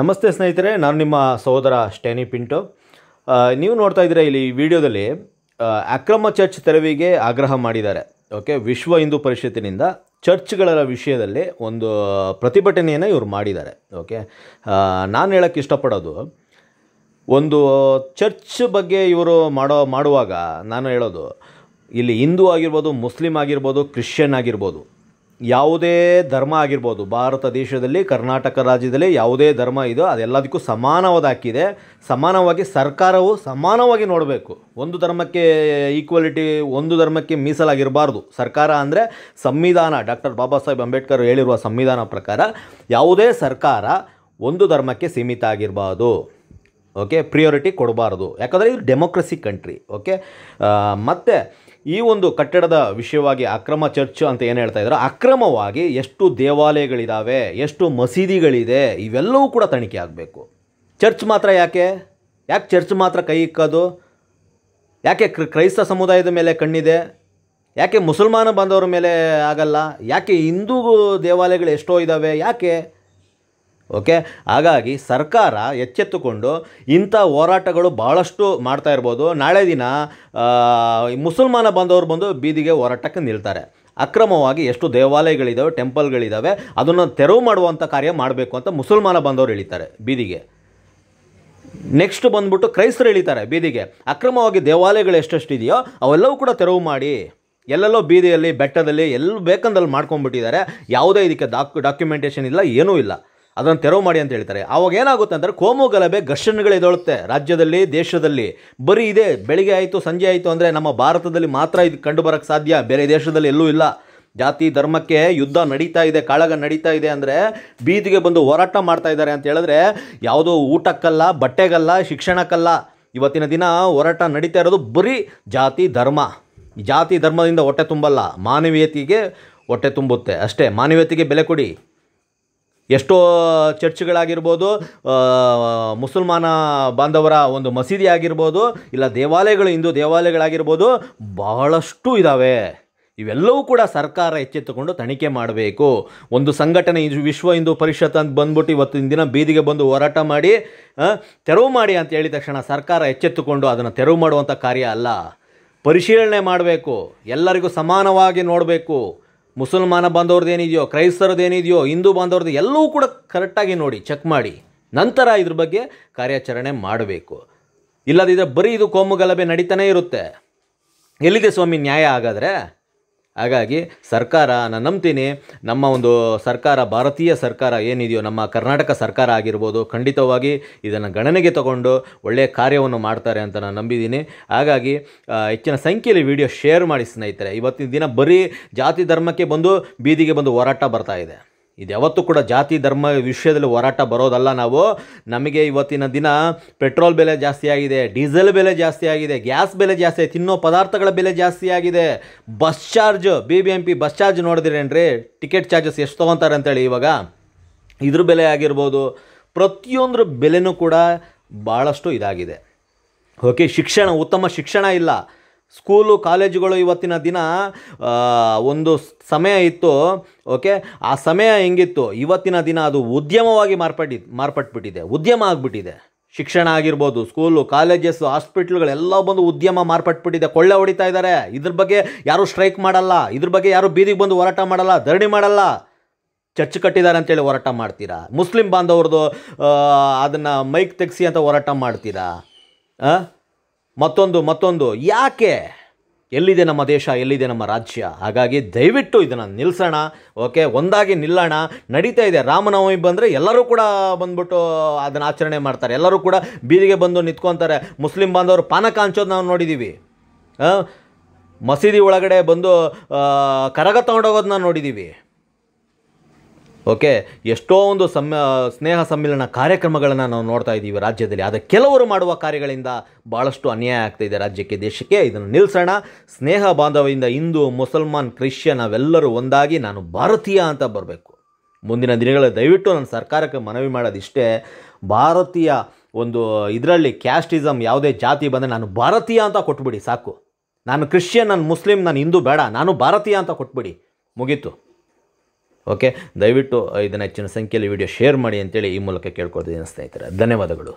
ನಮಸ್ತೆ ಸ್ನೇಹಿತರೆ ನಾನು ನಿಮ್ಮ ಸಹೋದರ ಸ್ಟೇನಿ ಪಿಂಟೋ ನೀವು ನೋಡ್ತಾ ಇದ್ದೀರಾ ಇಲ್ಲಿ ವಿಡಿಯೋದಲ್ಲಿ ಅಕ್ರಮ ಚರ್ಚ್ ತೆರವಿಗೆ ಆಗ್ರಹ ಮಾಡಿದ್ದಾರೆ ಓಕೆ ವಿಶ್ವ ಹಿಂದೂ ಪರಿಷತ್ತಿನಿಂದ ಚರ್ಚ್ಗಳ ವಿಷಯದಲ್ಲಿ ಒಂದು ಪ್ರತಿಭಟನೆಯನ್ನು ಇವರು ಮಾಡಿದ್ದಾರೆ ಓಕೆ ನಾನು ಹೇಳೋಕ್ಕೆ ಇಷ್ಟಪಡೋದು ಒಂದು ಚರ್ಚ್ ಬಗ್ಗೆ ಇವರು ಮಾಡೋ ಮಾಡುವಾಗ ನಾನು ಹೇಳೋದು ಇಲ್ಲಿ ಹಿಂದೂ ಆಗಿರ್ಬೋದು ಮುಸ್ಲಿಮ್ ಆಗಿರ್ಬೋದು ಕ್ರಿಶ್ಚಿಯನ್ ಆಗಿರ್ಬೋದು ಯಾವುದೇ ಧರ್ಮ ಆಗಿರ್ಬೋದು ಭಾರತ ದೇಶದಲ್ಲಿ ಕರ್ನಾಟಕ ರಾಜ್ಯದಲ್ಲಿ ಯಾವುದೇ ಧರ್ಮ ಇದೋ ಅದೆಲ್ಲದಕ್ಕೂ ಸಮಾನವಾದ ಹಾಕಿದೆ ಸಮಾನವಾಗಿ ಸರ್ಕಾರವು ಸಮಾನವಾಗಿ ನೋಡಬೇಕು ಒಂದು ಧರ್ಮಕ್ಕೆ ಈಕ್ವಾಲಿಟಿ ಒಂದು ಧರ್ಮಕ್ಕೆ ಮೀಸಲಾಗಿರಬಾರ್ದು ಸರ್ಕಾರ ಅಂದರೆ ಸಂವಿಧಾನ ಡಾಕ್ಟರ್ ಬಾಬಾ ಸಾಹೇಬ್ ಅಂಬೇಡ್ಕರ್ ಹೇಳಿರುವ ಸಂವಿಧಾನ ಪ್ರಕಾರ ಯಾವುದೇ ಸರ್ಕಾರ ಒಂದು ಧರ್ಮಕ್ಕೆ ಸೀಮಿತ ಆಗಿರಬಾರ್ದು ಓಕೆ ಪ್ರಿಯೋರಿಟಿ ಕೊಡಬಾರ್ದು ಯಾಕಂದರೆ ಇದು ಡೆಮೊಕ್ರಸಿ ಕಂಟ್ರಿ ಓಕೆ ಮತ್ತು ಈ ಒಂದು ಕಟ್ಟಡದ ವಿಷಯವಾಗಿ ಅಕ್ರಮ ಚರ್ಚ್ ಅಂತ ಏನು ಹೇಳ್ತಾ ಇದ್ದಾರೆ ಅಕ್ರಮವಾಗಿ ಎಷ್ಟು ದೇವಾಲಯಗಳಿದ್ದಾವೆ ಎಷ್ಟು ಮಸೀದಿಗಳಿದೆ ಇವೆಲ್ಲವೂ ಕೂಡ ತನಿಖೆ ಆಗಬೇಕು ಚರ್ಚ್ ಮಾತ್ರ ಯಾಕೆ ಯಾಕೆ ಚರ್ಚ್ ಮಾತ್ರ ಕೈ ಇಕ್ಕೋದು ಯಾಕೆ ಕ್ರೈಸ್ತ ಸಮುದಾಯದ ಮೇಲೆ ಕಣ್ಣಿದೆ ಯಾಕೆ ಮುಸಲ್ಮಾನ ಬಂದವರ ಮೇಲೆ ಆಗಲ್ಲ ಯಾಕೆ ಹಿಂದೂ ದೇವಾಲಯಗಳು ಎಷ್ಟೋ ಇದ್ದಾವೆ ಯಾಕೆ ಓಕೆ ಹಾಗಾಗಿ ಸರ್ಕಾರ ಎಚ್ಚೆತ್ತುಕೊಂಡು ಇಂಥ ಹೋರಾಟಗಳು ಭಾಳಷ್ಟು ಮಾಡ್ತಾ ಇರ್ಬೋದು ನಾಳೆ ದಿನ ಮುಸಲ್ಮಾನ ಬಂದವರು ಬಂದು ಬೀದಿಗೆ ಹೋರಾಟಕ್ಕೆ ನಿಲ್ತಾರೆ ಅಕ್ರಮವಾಗಿ ಎಷ್ಟು ದೇವಾಲಯಗಳಿದ್ದಾವೆ ಟೆಂಪಲ್ಗಳಿದ್ದಾವೆ ಅದನ್ನು ತೆರವು ಮಾಡುವಂಥ ಕಾರ್ಯ ಮಾಡಬೇಕು ಅಂತ ಮುಸಲ್ಮಾನ ಬಂದವರು ಇಳಿತಾರೆ ಬೀದಿಗೆ ನೆಕ್ಸ್ಟ್ ಬಂದ್ಬಿಟ್ಟು ಕ್ರೈಸ್ತರು ಇಳಿತಾರೆ ಬೀದಿಗೆ ಅಕ್ರಮವಾಗಿ ದೇವಾಲಯಗಳು ಎಷ್ಟೆಷ್ಟು ಇದೆಯೋ ಅವೆಲ್ಲವೂ ಕೂಡ ತೆರವು ಮಾಡಿ ಎಲ್ಲೆಲ್ಲೋ ಬೀದಿಯಲ್ಲಿ ಬೆಟ್ಟದಲ್ಲಿ ಎಲ್ಲೂ ಬೇಕಂದಲ್ಲಿ ಮಾಡ್ಕೊಂಡ್ಬಿಟ್ಟಿದ್ದಾರೆ ಯಾವುದೇ ಇದಕ್ಕೆ ಡಾಕ್ ಡಾಕ್ಯುಮೆಂಟೇಷನ್ ಇಲ್ಲ ಏನೂ ಇಲ್ಲ ಅದನ್ನು ತೆರವು ಮಾಡಿ ಅಂತ ಹೇಳ್ತಾರೆ ಆವಾಗ ಏನಾಗುತ್ತೆ ಅಂದರೆ ಕೋಮು ಗಲಭೆ ಘರ್ಷಣೆಗಳು ಎದೊಳುತ್ತೆ ರಾಜ್ಯದಲ್ಲಿ ದೇಶದಲ್ಲಿ ಬರೀ ಇದೆ ಬೆಳಿಗ್ಗೆ ಆಯಿತು ಸಂಜೆ ಆಯಿತು ಅಂದರೆ ನಮ್ಮ ಭಾರತದಲ್ಲಿ ಮಾತ್ರ ಇದು ಕಂಡು ಸಾಧ್ಯ ಬೇರೆ ದೇಶದಲ್ಲಿ ಎಲ್ಲೂ ಇಲ್ಲ ಜಾತಿ ಧರ್ಮಕ್ಕೆ ಯುದ್ಧ ನಡೀತಾ ಇದೆ ಕಾಳಗ ನಡೀತಾ ಇದೆ ಅಂದರೆ ಬೀದಿಗೆ ಬಂದು ಹೋರಾಟ ಮಾಡ್ತಾ ಇದ್ದಾರೆ ಅಂತ ಹೇಳಿದ್ರೆ ಯಾವುದೋ ಊಟಕ್ಕಲ್ಲ ಬಟ್ಟೆಗಲ್ಲ ಶಿಕ್ಷಣಕ್ಕಲ್ಲ ಇವತ್ತಿನ ದಿನ ಹೋರಾಟ ನಡೀತಾ ಇರೋದು ಬರೀ ಜಾತಿ ಧರ್ಮ ಜಾತಿ ಧರ್ಮದಿಂದ ಹೊಟ್ಟೆ ತುಂಬಲ್ಲ ಮಾನವೀಯತೆಗೆ ಹೊಟ್ಟೆ ತುಂಬುತ್ತೆ ಅಷ್ಟೇ ಮಾನವೀಯತೆಗೆ ಬೆಲೆ ಕೊಡಿ ಎಷ್ಟೋ ಚರ್ಚ್ಗಳಾಗಿರ್ಬೋದು ಮುಸಲ್ಮಾನ ಬಾಂಧವರ ಒಂದು ಮಸೀದಿ ಆಗಿರ್ಬೋದು ಇಲ್ಲ ದೇವಾಲಯಗಳು ಹಿಂದೂ ದೇವಾಲಯಗಳಾಗಿರ್ಬೋದು ಬಹಳಷ್ಟು ಇದ್ದಾವೆ ಇವೆಲ್ಲವೂ ಕೂಡ ಸರ್ಕಾರ ಎಚ್ಚೆತ್ತುಕೊಂಡು ತನಿಖೆ ಮಾಡಬೇಕು ಒಂದು ಸಂಘಟನೆ ವಿಶ್ವ ಹಿಂದೂ ಪರಿಷತ್ ಅಂತ ಬಂದ್ಬಿಟ್ಟು ಇವತ್ತಿನ ದಿನ ಬೀದಿಗೆ ಬಂದು ಹೋರಾಟ ಮಾಡಿ ತೆರವು ಮಾಡಿ ಅಂತ ಹೇಳಿದ ತಕ್ಷಣ ಸರ್ಕಾರ ಎಚ್ಚೆತ್ತುಕೊಂಡು ಅದನ್ನು ತೆರವು ಮಾಡುವಂಥ ಕಾರ್ಯ ಅಲ್ಲ ಪರಿಶೀಲನೆ ಮಾಡಬೇಕು ಎಲ್ಲರಿಗೂ ಸಮಾನವಾಗಿ ನೋಡಬೇಕು ಮುಸಲ್ಮಾನ ಬಾಂಧವ್ರದ್ದು ಏನಿದೆಯೋ ಕ್ರೈಸ್ತರದ್ದು ಏನಿದೆಯೋ ಹಿಂದೂ ಬಾಂಧವ್ರದ್ದು ಎಲ್ಲವೂ ಕೂಡ ಕರೆಕ್ಟಾಗಿ ನೋಡಿ ಚೆಕ್ ಮಾಡಿ ನಂತರ ಇದ್ರ ಬಗ್ಗೆ ಕಾರ್ಯಾಚರಣೆ ಮಾಡಬೇಕು ಇಲ್ಲದಿದ್ದರೆ ಬರೀ ಇದು ಕೋಮು ಗಲಭೆ ನಡೀತಾನೇ ಇರುತ್ತೆ ಎಲ್ಲಿದೆ ಸ್ವಾಮಿ ನ್ಯಾಯ ಹಾಗಾದರೆ ಹಾಗಾಗಿ ಸರ್ಕಾರ ನಾನು ನಂಬ್ತೀನಿ ನಮ್ಮ ಒಂದು ಸರ್ಕಾರ ಭಾರತೀಯ ಸರ್ಕಾರ ಏನಿದೆಯೋ ನಮ್ಮ ಕರ್ನಾಟಕ ಸರ್ಕಾರ ಆಗಿರ್ಬೋದು ಖಂಡಿತವಾಗಿ ಇದನ್ನು ಗಣನೆಗೆ ತಗೊಂಡು ಒಳ್ಳೆಯ ಕಾರ್ಯವನ್ನು ಮಾಡ್ತಾರೆ ಅಂತ ನಾನು ನಂಬಿದ್ದೀನಿ ಹಾಗಾಗಿ ಹೆಚ್ಚಿನ ಸಂಖ್ಯೆಯಲ್ಲಿ ವಿಡಿಯೋ ಶೇರ್ ಮಾಡಿ ಸ್ನೇಹಿತರೆ ಇವತ್ತಿನ ದಿನ ಬರೀ ಜಾತಿ ಧರ್ಮಕ್ಕೆ ಬಂದು ಬೀದಿಗೆ ಬಂದು ಹೋರಾಟ ಬರ್ತಾ ಇದೆ ಇದು ಯಾವತ್ತೂ ಕೂಡ ಜಾತಿ ಧರ್ಮ ವಿಷಯದಲ್ಲಿ ಹೋರಾಟ ಬರೋದಲ್ಲ ನಾವು ನಮಗೆ ಇವತ್ತಿನ ದಿನ ಪೆಟ್ರೋಲ್ ಬೆಲೆ ಜಾಸ್ತಿ ಆಗಿದೆ ಡೀಸೆಲ್ ಬೆಲೆ ಜಾಸ್ತಿ ಆಗಿದೆ ಗ್ಯಾಸ್ ಬೆಲೆ ಜಾಸ್ತಿ ತಿನ್ನೋ ಪದಾರ್ಥಗಳ ಬೆಲೆ ಜಾಸ್ತಿ ಆಗಿದೆ bus charge B B M P bus charge ನೋಡಿದ್ರೇನ್ರಿ ಟಿಕೆಟ್ ಚಾರ್ಜಸ್ ಎಷ್ಟು ತೊಗೊತಾರೆ ಅಂತೇಳಿ ಇವಾಗ ಇದ್ರ ಬೆಲೆ ಆಗಿರ್ಬೋದು ಪ್ರತಿಯೊಂದ್ರ ಬೆಲೆನೂ ಕೂಡ ಭಾಳಷ್ಟು ಇದಾಗಿದೆ ಓಕೆ ಶಿಕ್ಷಣ ಉತ್ತಮ ಶಿಕ್ಷಣ ಇಲ್ಲ ಸ್ಕೂಲು ಕಾಲೇಜುಗಳು ಇವತ್ತಿನ ದಿನ ಒಂದು ಸಮಯ ಇತ್ತು ಓಕೆ ಆ ಸಮಯ ಹೆಂಗಿತ್ತು ಇವತ್ತಿನ ದಿನ ಅದು ಉದ್ಯಮವಾಗಿ ಮಾರ್ಪಟ್ಟಿ ಮಾರ್ಪಟ್ಬಿಟ್ಟಿದೆ ಉದ್ಯಮ ಆಗಿಬಿಟ್ಟಿದೆ ಶಿಕ್ಷಣ ಆಗಿರ್ಬೋದು ಸ್ಕೂಲು ಕಾಲೇಜಸ್ಸು ಹಾಸ್ಪಿಟ್ಲ್ಗಳೆಲ್ಲ ಬಂದು ಉದ್ಯಮ ಮಾರ್ಪಟ್ಬಿಟ್ಟಿದೆ ಕೊಳ್ಳೆ ಹೊಡಿತಾ ಇದ್ದಾರೆ ಇದ್ರ ಬಗ್ಗೆ ಯಾರೂ ಸ್ಟ್ರೈಕ್ ಮಾಡಲ್ಲ ಇದ್ರ ಬಗ್ಗೆ ಯಾರೂ ಬೀದಿಗೆ ಬಂದು ಹೋರಾಟ ಮಾಡಲ್ಲ ಧರಣಿ ಮಾಡಲ್ಲ ಚರ್ಚ್ ಕಟ್ಟಿದ್ದಾರೆ ಅಂತೇಳಿ ಹೋರಾಟ ಮಾಡ್ತೀರಾ ಮುಸ್ಲಿಂ ಬಾಂಧವ್ರದ್ದು ಅದನ್ನು ಮೈಕ್ ತೆಗೆಸಿ ಅಂತ ಹೋರಾಟ ಮಾಡ್ತೀರಾ ಮತ್ತೊಂದು ಮತ್ತೊಂದು ಯಾಕೆ ಎಲ್ಲಿದೆ ನಮ್ಮ ದೇಶ ಎಲ್ಲಿದೆ ನಮ್ಮ ರಾಜ್ಯ ಹಾಗಾಗಿ ದಯವಿಟ್ಟು ಇದನ್ನು ನಿಲ್ಲಿಸೋಣ ಓಕೆ ಒಂದಾಗಿ ನಿಲ್ಲೋಣ ನಡೀತಾ ಇದೆ ರಾಮನವಮಿ ಬಂದರೆ ಎಲ್ಲರೂ ಕೂಡ ಬಂದ್ಬಿಟ್ಟು ಅದನ್ನು ಆಚರಣೆ ಮಾಡ್ತಾರೆ ಎಲ್ಲರೂ ಕೂಡ ಬೀದಿಗೆ ಬಂದು ನಿಂತ್ಕೊತಾರೆ ಮುಸ್ಲಿಂ ಬಾಂಧವರು ಪಾನಕ ಹಂಚೋದು ನಾವು ನೋಡಿದ್ದೀವಿ ಮಸೀದಿ ಒಳಗಡೆ ಬಂದು ಕರಗ ತೊಗೊಂಡೋಗೋದನ್ನ ನೋಡಿದ್ದೀವಿ ಓಕೆ ಎಷ್ಟೋ ಒಂದು ಸಮ್ಮ ಸ್ನೇಹ ಸಮ್ಮಿಲನ ಕಾರ್ಯಕ್ರಮಗಳನ್ನು ನಾವು ನೋಡ್ತಾ ಇದ್ದೀವಿ ರಾಜ್ಯದಲ್ಲಿ ಆದರೆ ಕೆಲವರು ಮಾಡುವ ಕಾರ್ಯಗಳಿಂದ ಭಾಳಷ್ಟು ಅನ್ಯಾಯ ಇದೆ ರಾಜ್ಯಕ್ಕೆ ದೇಶಕ್ಕೆ ಇದನ್ನು ನಿಲ್ಲಿಸೋಣ ಸ್ನೇಹ ಬಾಂಧವ್ಯದಿಂದ ಹಿಂದೂ ಮುಸಲ್ಮಾನ್ ಕ್ರಿಶ್ಚಿಯನ್ ನಾವೆಲ್ಲರೂ ಒಂದಾಗಿ ನಾನು ಭಾರತೀಯ ಅಂತ ಬರಬೇಕು ಮುಂದಿನ ದಿನಗಳಲ್ಲಿ ದಯವಿಟ್ಟು ನಾನು ಸರ್ಕಾರಕ್ಕೆ ಮನವಿ ಮಾಡೋದಿಷ್ಟೇ ಭಾರತೀಯ ಒಂದು ಇದರಲ್ಲಿ ಕ್ಯಾಸ್ಟಿಸಮ್ ಯಾವುದೇ ಜಾತಿ ಬಂದರೆ ನಾನು ಭಾರತೀಯ ಅಂತ ಕೊಟ್ಬಿಡಿ ಸಾಕು ನಾನು ಕ್ರಿಶ್ಚಿಯನ್ ನಾನು ಮುಸ್ಲಿಂ ನಾನು ಹಿಂದೂ ಬೇಡ ನಾನು ಭಾರತೀಯ ಅಂತ ಕೊಟ್ಬಿಡಿ ಮುಗೀತು ಓಕೆ ದಯವಿಟ್ಟು ಇದನ್ನು ಹೆಚ್ಚಿನ ಸಂಖ್ಯೆಯಲ್ಲಿ ವಿಡಿಯೋ ಶೇರ್ ಮಾಡಿ ಅಂತೇಳಿ ಈ ಮೂಲಕ ಕೇಳ್ಕೊಳ್ತಿದ್ದೀನಿ ಸ್ನೇಹಿತರೆ ಧನ್ಯವಾದಗಳು